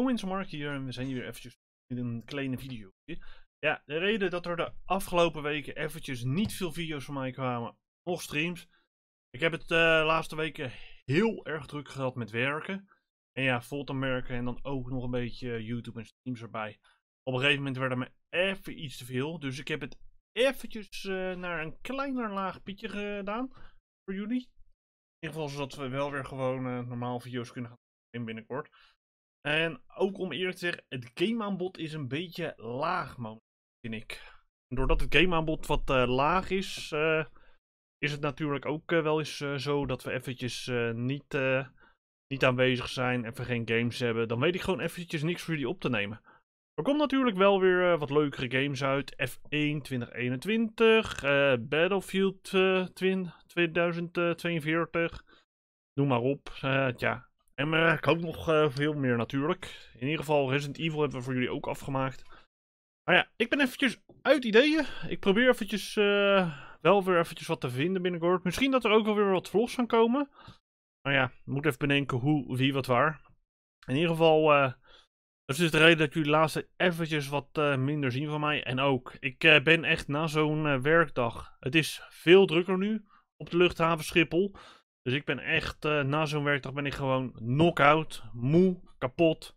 mensen Mark hier en we zijn hier eventjes in een kleine video. Ja, de reden dat er de afgelopen weken eventjes niet veel video's van mij kwamen, of streams. Ik heb het de eh, laatste weken heel erg druk gehad met werken. En ja, te merken en dan ook nog een beetje YouTube en streams erbij. Op een gegeven moment werden me even iets te veel, dus ik heb het eventjes eh, naar een kleiner laag pitje gedaan voor jullie. In ieder geval zodat we wel weer gewoon eh, normaal video's kunnen gaan in binnenkort. En ook om eerlijk te zeggen, het gameaanbod is een beetje laag, man, vind ik. Doordat het gameaanbod wat eh, laag is, eh, is het natuurlijk ook eh, wel eens zo dat we eventjes niet, niet aanwezig zijn, even geen games hebben. Dan weet ik gewoon eventjes niks voor jullie op te nemen. Er komt natuurlijk wel weer wat leukere games uit. F1 2021, Battlefield 2042, noem maar op. ja, en eh, ik hoop nog eh, veel meer natuurlijk. In ieder geval Resident Evil hebben we voor jullie ook afgemaakt. Maar ja, ik ben eventjes uit ideeën. Ik probeer eventjes eh, wel weer eventjes wat te vinden binnenkort. Misschien dat er ook wel weer wat vlogs gaan komen. Maar ja, moet even bedenken hoe, wie, wat, waar. In ieder geval, dat is dus de reden dat jullie laatste eventjes wat minder zien van mij. En ook, ik ben echt na zo'n werkdag. Het is veel drukker nu op de luchthaven Schiphol. Dus ik ben echt, eh, na zo'n werkdag ben ik gewoon knock-out, moe, kapot.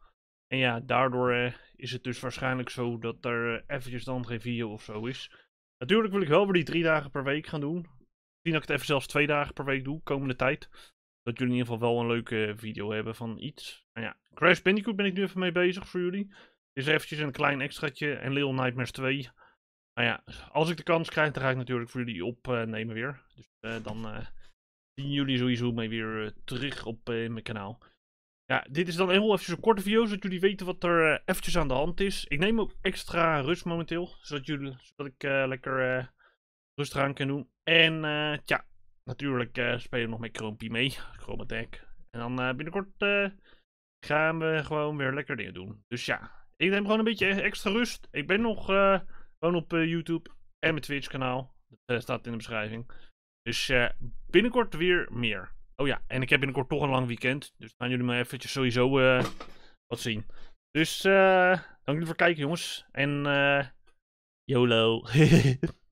En ja, daardoor eh, is het dus waarschijnlijk zo dat er eh, eventjes dan geen video of zo is. Natuurlijk wil ik wel weer die drie dagen per week gaan doen. Misschien dat ik het even zelfs twee dagen per week doe, komende tijd. Dat jullie in ieder geval wel een leuke video hebben van iets. Nou ja, Crash Bandicoot ben ik nu even mee bezig voor jullie. Is eventjes een klein extraatje en Little Nightmares 2. Nou ja, als ik de kans krijg, dan ga ik natuurlijk voor jullie opnemen weer. Dus dan zien jullie sowieso mij weer eh, terug op eh, mijn kanaal. Ja, dit is dan heel even een korte video, zodat jullie weten wat er eh, eventjes aan de hand is. Ik neem ook extra rust momenteel, zodat, jullie, zodat ik lekker rustig aan kan doen. En ja, natuurlijk spelen we nog met Chromepie mee, Attack. En dan binnenkort gaan we gewoon weer lekker dingen doen. Dus ja, ik neem gewoon een beetje extra rust. Ik ben nog gewoon op YouTube en mijn Twitch kanaal. Dat staat in de beschrijving. Dus eh, binnenkort weer meer. Oh ja, en ik heb binnenkort toch een lang weekend. Dus gaan jullie me eventjes sowieso eh, wat zien. Dus eh, dank jullie voor het kijken, jongens. En YOLO.